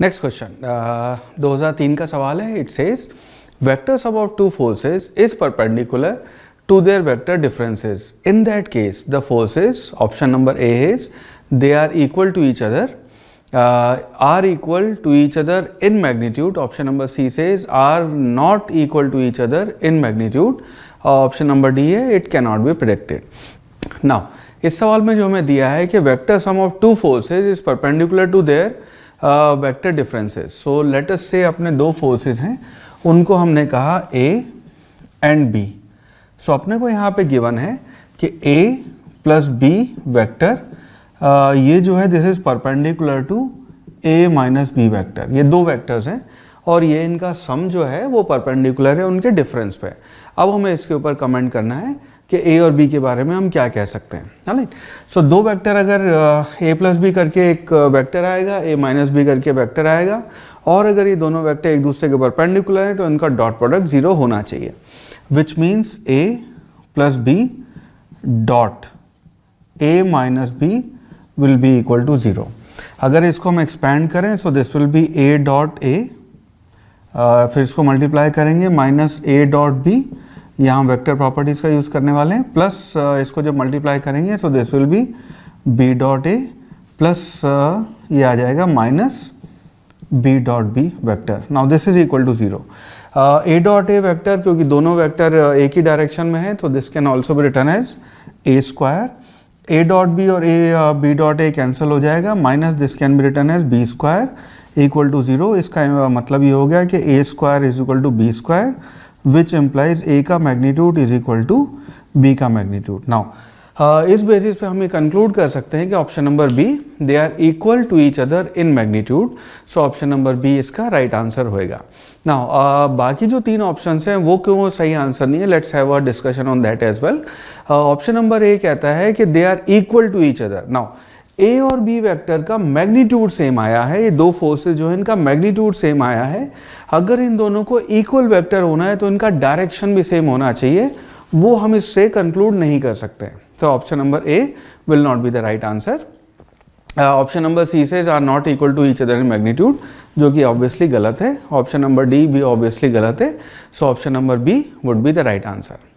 next question uh, दो हजार तीन का सवाल है it says vectors about two forces is perpendicular to their vector differences in that case the forces option number A is they are equal to each other are equal to each other in magnitude option number C says are not equal to each other in magnitude option number D है it can not be predicted now इस सवाल में जो हमें दिया है कि vector some of two forces is perpendicular to their vector differences so let us say अपने दो फोर्सेस हैं उनको हमने कहा ए एंड बी सो अपने को यहाँ पे गिवन है कि ए प्लस बी वैक्टर ये जो है this is perpendicular to A minus B vector ये दो वैक्टर्स हैं और ये इनका सम जो है वो परपेंडिकुलर है उनके डिफरेंस पे अब हमें इसके ऊपर कमेंट करना है कि ए और बी के बारे में हम क्या कह सकते हैं है ना सो दो वेक्टर अगर ए प्लस बी करके एक वेक्टर uh, आएगा ए माइनस बी करके वेक्टर आएगा और अगर ये दोनों वेक्टर एक दूसरे के ऊपर पेंडिकुलर हैं तो इनका डॉट प्रोडक्ट ज़ीरो होना चाहिए which means A plus B dot A minus B will be equal to zero अगर इसको हम एक्सपैंड करें so this will be A dot A फिर इसको मल्टीप्लाई करेंगे माइनस ए डॉट बी यहाँ वेक्टर प्रॉपर्टीज़ का यूज़ करने वाले हैं प्लस uh, इसको जब मल्टीप्लाई करेंगे so this will be B dot A plus ये आ जाएगा minus B dot B vector now this is equal to zero A dot A vector क्योंकि दोनों वैक्टर uh, एक ही डायरेक्शन में है तो दिस कैन ऑल्सो भी return as A square A dot B और A B dot A cancel हो जाएगा माइनस दिस कैन भी return as B square equal to zero इसका uh, मतलब ये हो गया कि A square is equal to B square which implies A का magnitude is equal to B का मैग्नीट्यूड नाउ uh, इस बेसिस पे हम ये कंक्लूड कर सकते हैं कि option number B they are equal to each other in magnitude so option number B इसका राइट आंसर होएगा ना uh, बाकी जो तीन ऑप्शन हैं वो क्यों सही आंसर नहीं है let's have a discussion on that as well option number A कहता है कि they are equal to each other now A और बी वेक्टर का मैग्नीट्यूड सेम आया है ये दो फोर्सेस जो है इनका मैग्नीट्यूड सेम आया है अगर इन दोनों को इक्वल वेक्टर होना है तो इनका डायरेक्शन भी सेम होना चाहिए वो हम इससे कंक्लूड नहीं कर सकते तो option number A will not be the right answer option number C says are not equal to each other in magnitude जो कि ऑब्वियसली गलत है ऑप्शन नंबर डी भी ऑब्वियसली गलत है so option number B would be the right answer